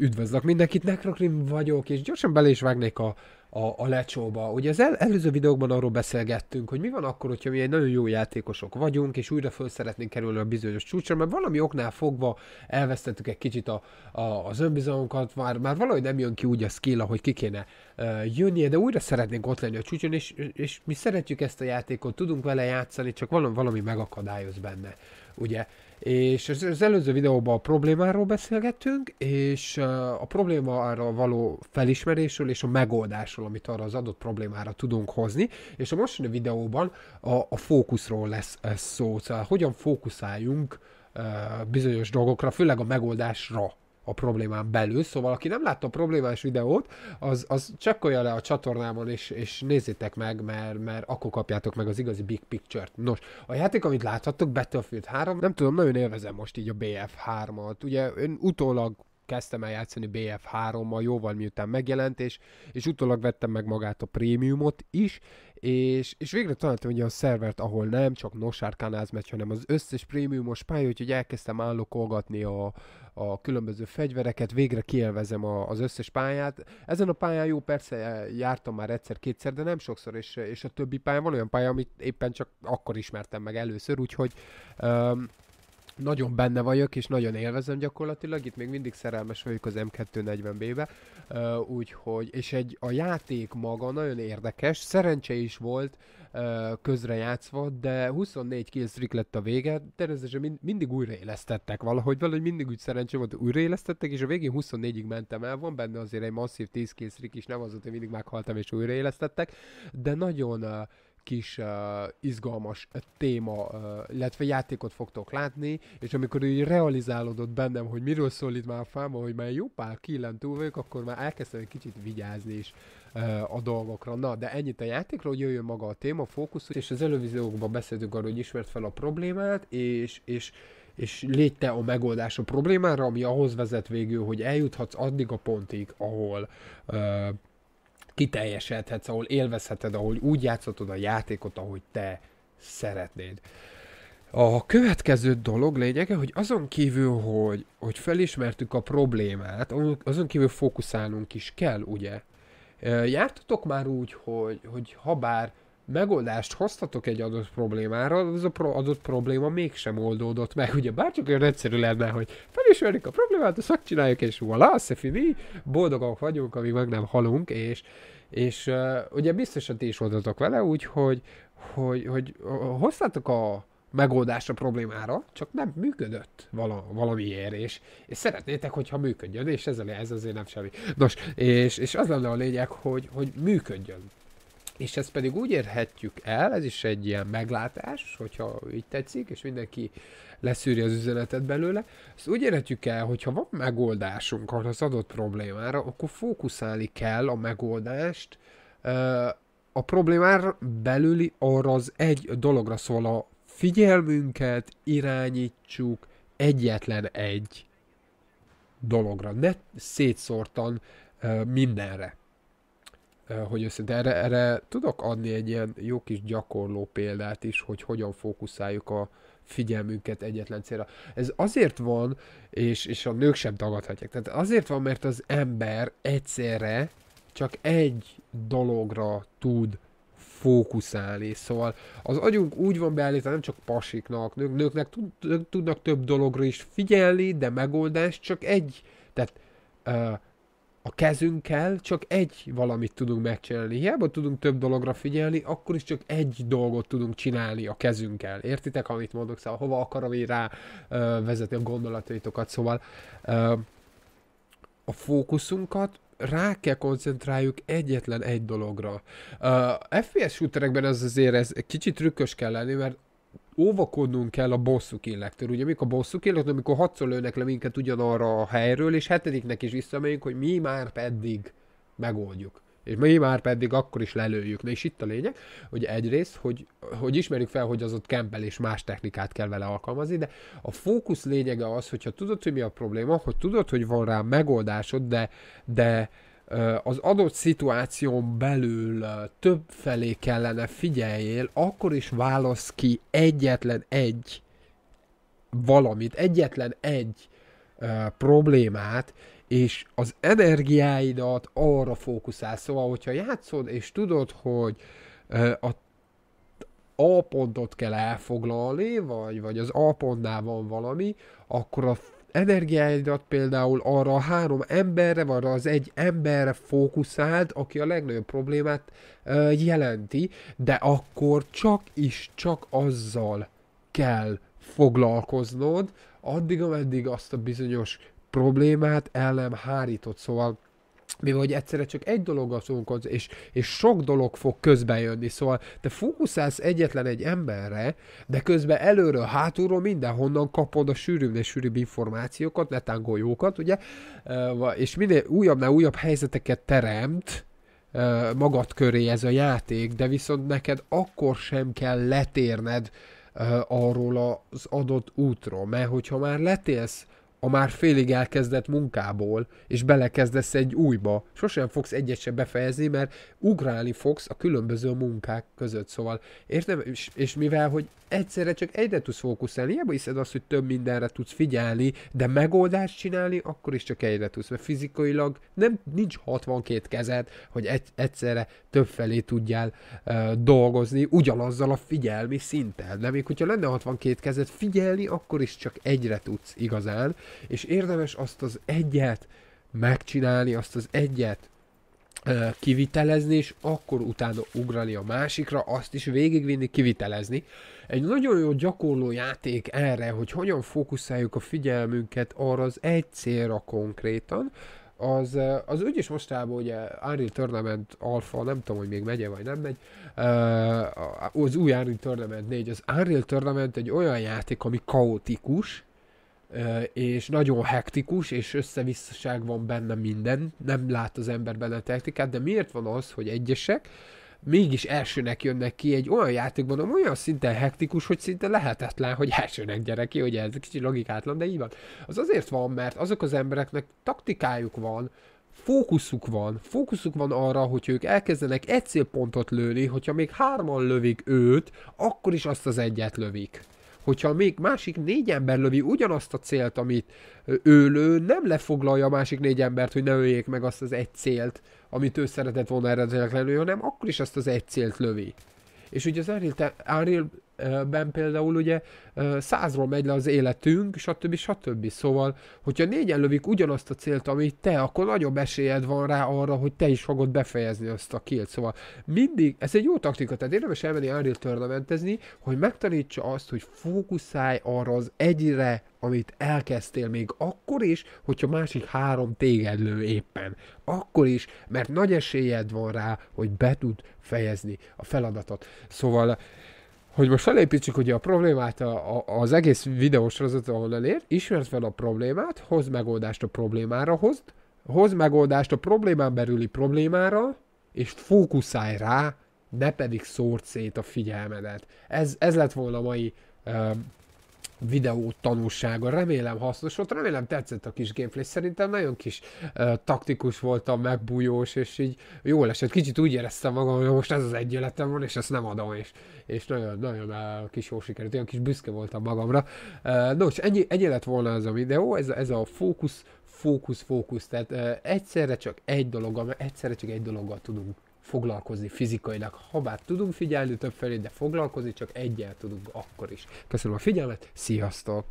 Üdvözlök mindenkit, Necrokrim vagyok, és gyorsan bele is vágnék a, a, a lecsóba. Ugye az el, előző videókban arról beszélgettünk, hogy mi van akkor, hogyha mi egy nagyon jó játékosok vagyunk, és újra föl szeretnénk kerülni a bizonyos csúcsra, mert valami oknál fogva elvesztettük egy kicsit a, a, az önbizalmunkat, már, már valahogy nem jön ki úgy a skill, ahogy ki kéne uh, jönnie, de újra szeretnénk ott lenni a csúcson, és, és mi szeretjük ezt a játékot, tudunk vele játszani, csak valami, valami megakadályoz benne. Ugye? És az előző videóban a problémáról beszélgettünk, és a problémára való felismerésről és a megoldásról, amit arra az adott problémára tudunk hozni, és a mostani videóban a, a fókuszról lesz ez szó, szóval hogyan fókuszáljunk bizonyos dolgokra, főleg a megoldásra a problémán belül, szóval aki nem látta a problémás videót, az, az csekkolja le a csatornámon, és, és nézzétek meg, mert, mert akkor kapjátok meg az igazi big picture-t. Nos, a játék, amit láthattok, Battlefield 3, nem tudom, nagyon élvezem most így a BF3-at. Ugye én utólag kezdtem el játszani BF3-mal jóval miután megjelent, és, és utólag vettem meg magát a prémiumot is, és, és végre találtam egy olyan szervert, ahol nem csak nosárkánáz megy, hanem az összes prémiumos pálya, úgyhogy elkezdtem állokolgatni a, a különböző fegyvereket, végre kielvezem a, az összes pályát. Ezen a pályán jó, persze jártam már egyszer-kétszer, de nem sokszor, és, és a többi pályán van olyan pálya, amit éppen csak akkor ismertem meg először, úgyhogy um, nagyon benne vagyok, és nagyon élvezem gyakorlatilag. Itt még mindig szerelmes vagyok az M240B-be, uh, úgyhogy, és egy, a játék maga nagyon érdekes, szerencse is volt uh, közre játszva, de 24 killstreak lett a vége, természetesen mind, mindig újraélesztettek valahogy, valahogy mindig úgy szerencse volt, újraélesztettek, és a végén 24-ig mentem el, van benne azért egy masszív 10 killstreak is, nem az, hogy mindig meghaltam és újraélesztettek, de nagyon uh, kis uh, izgalmas téma, uh, illetve játékot fogtok látni, és amikor így realizálódott bennem, hogy miről szól itt már a fáma, hogy már jó pár killen túl vagyok, akkor már elkezdtem egy kicsit vigyázni is uh, a dolgokra. Na, de ennyit a játékról, hogy jöjjön maga a téma, fókusz, és az elővíziókban beszéltük arról, hogy ismert fel a problémát, és, és és légy te a megoldás a problémára, ami ahhoz vezet végül, hogy eljuthatsz addig a pontig, ahol uh, kiteljesedhetsz, ahol élvezheted, ahol úgy játszhatod a játékot, ahogy te szeretnéd. A következő dolog lényege, hogy azon kívül, hogy, hogy felismertük a problémát, azon kívül fókuszálnunk is kell, ugye? Jártatok már úgy, hogy, hogy ha bár megoldást hoztatok egy adott problémára, az a pro- adott probléma mégsem oldódott meg. Ugye bárcsak olyan egyszerű lenne, hogy felismerik a problémát, azt csináljuk, és voilà, c'est fini, boldogok vagyunk, amíg meg nem halunk, és, és uh, ugye biztosan ti is oldatok vele, úgyhogy hogy, hogy, hogy hoztatok a megoldás a problémára, csak nem működött vala, valamiért, és, és szeretnétek, hogyha működjön, és ez, ez azért nem semmi. Nos, és, és az lenne a lényeg, hogy, hogy működjön és ezt pedig úgy érhetjük el, ez is egy ilyen meglátás, hogyha így tetszik, és mindenki leszűri az üzenetet belőle, ezt úgy érhetjük el, hogyha van megoldásunk az adott problémára, akkor fókuszálni kell a megoldást a problémára belüli arra az egy dologra, szóval a figyelmünket irányítsuk egyetlen egy dologra, ne szétszórtan mindenre. Eh, hogy össze, de erre, erre tudok adni egy ilyen jó kis gyakorló példát is, hogy hogyan fókuszáljuk a figyelmünket egyetlen célra. Ez azért van, és, és a nők sem tagadhatják, tehát azért van, mert az ember egyszerre csak egy dologra tud fókuszálni. Szóval az agyunk úgy van beállítva, nem csak pasiknak, nők, nőknek tud, tudnak több dologra is figyelni, de megoldás csak egy. Tehát uh, a kezünkkel csak egy valamit tudunk megcsinálni. Hiába tudunk több dologra figyelni, akkor is csak egy dolgot tudunk csinálni a kezünkkel. Értitek, amit mondok? Szóval hova akarom én rá ö, vezetni a gondolataitokat? Szóval ö, a fókuszunkat rá kell koncentráljuk egyetlen egy dologra. Uh, FPS shooterekben az azért ez kicsit trükkös kell lenni, mert óvakodnunk kell a bosszuk élektől. Ugye mik a bosszuk élek, amikor hatszor lőnek le minket ugyanarra a helyről, és hetediknek is visszamegyünk, hogy mi már pedig megoldjuk. És mi már pedig akkor is lelőjük. Na és itt a lényeg, hogy egyrészt, hogy, hogy ismerjük fel, hogy az ott kempel és más technikát kell vele alkalmazni, de a fókusz lényege az, hogyha tudod, hogy mi a probléma, hogy tudod, hogy van rá megoldásod, de, de, az adott szituáción belül több felé kellene figyeljél, akkor is válasz ki egyetlen egy valamit, egyetlen egy problémát, és az energiáidat arra fókuszálsz. Szóval, hogyha játszod, és tudod, hogy a a pontot kell elfoglalni, vagy, vagy az A pontnál van valami, akkor a energiáidat például arra a három emberre, arra az egy emberre fókuszáld, aki a legnagyobb problémát ö, jelenti, de akkor csak is csak azzal kell foglalkoznod, addig, ameddig azt a bizonyos problémát el nem hárított. Szóval mi vagy egyszerre csak egy dologgal szórakozz, és, és sok dolog fog közben jönni, szóval te fókuszálsz egyetlen egy emberre, de közben előről, hátulról mindenhonnan kapod a sűrűbb és sűrűbb információkat, golyókat, ugye, és minél mert újabb helyzeteket teremt, magad köré ez a játék, de viszont neked akkor sem kell letérned arról az adott útról, mert hogyha már letélsz a már félig elkezdett munkából, és belekezdesz egy újba. Sosem fogsz egyet sem befejezni, mert ugrálni fogsz a különböző munkák között. Szóval, értem? És, és mivel, hogy egyszerre csak egyre tudsz fókuszálni, hiába hiszed azt, hogy több mindenre tudsz figyelni, de megoldást csinálni, akkor is csak egyre tudsz, mert fizikailag nem, nincs 62 kezed, hogy egy, egyszerre felé tudjál ö, dolgozni, ugyanazzal a figyelmi szinten. De még hogyha lenne 62 kezed figyelni, akkor is csak egyre tudsz igazán. És érdemes azt az egyet megcsinálni, azt az egyet kivitelezni, és akkor utána ugrani a másikra, azt is végigvinni, kivitelezni. Egy nagyon jó gyakorló játék erre, hogy hogyan fókuszáljuk a figyelmünket arra az egy célra konkrétan, az, az úgyis mostában ugye Unreal Tournament Alpha, nem tudom, hogy még megy vagy nem megy, az új Unreal Tournament 4, az Unreal Tournament egy olyan játék, ami kaotikus, és nagyon hektikus, és összevisszaság van benne minden, nem lát az ember benne a technikát, de miért van az, hogy egyesek mégis elsőnek jönnek ki egy olyan játékban, ami olyan szinten hektikus, hogy szinte lehetetlen, hogy elsőnek gyere ki, hogy ez kicsit logikátlan, de így van. Az azért van, mert azok az embereknek taktikájuk van, fókuszuk van, fókuszuk van arra, hogy ők elkezdenek egy célpontot lőni, hogyha még hárman lövik őt, akkor is azt az egyet lövik hogyha még másik négy ember lövi ugyanazt a célt, amit ő lő, nem lefoglalja a másik négy embert, hogy ne öljék meg azt az egy célt, amit ő szeretett volna eredetileg lenni, hanem akkor is azt az egy célt lövi. És ugye az Unreal, Unreal ben például ugye százról megy le az életünk, stb. stb. Szóval, hogyha négyen lövik ugyanazt a célt, amit te, akkor nagyobb esélyed van rá arra, hogy te is fogod befejezni azt a killt. Szóval mindig, ez egy jó taktika, tehát érdemes elmenni Unreal tournamentezni, hogy megtanítsa azt, hogy fókuszálj arra az egyre, amit elkezdtél még akkor is, hogyha másik három téged lő éppen. Akkor is, mert nagy esélyed van rá, hogy be tud fejezni a feladatot. Szóval hogy most felépítsük ugye a problémát, a, a, az egész videósorozat, ahol elér, ismert fel a problémát, hoz megoldást a problémára, hozd, hoz megoldást a problémán belüli problémára, és fókuszálj rá, ne pedig szórd szét a figyelmedet. Ez, ez lett volna a mai um, videó tanulsága. Remélem hasznos volt, remélem tetszett a kis gameplay. Szerintem nagyon kis uh, taktikus voltam, megbújós, és így jó esett. Kicsit úgy éreztem magam, hogy most ez az egyenletem van, és ezt nem adom, és, és nagyon, nagyon uh, kis jó sikerült. Olyan kis büszke voltam magamra. Uh, nos, ennyi, ennyi lett volna ez a videó, ez, ez a fókusz, fókusz, fókusz. Tehát uh, egyszerre csak egy dologgal, egyszerre csak egy dologgal tudunk foglalkozni fizikailag. Habár tudunk figyelni felé, de foglalkozni csak egyel tudunk akkor is. Köszönöm a figyelmet, sziasztok!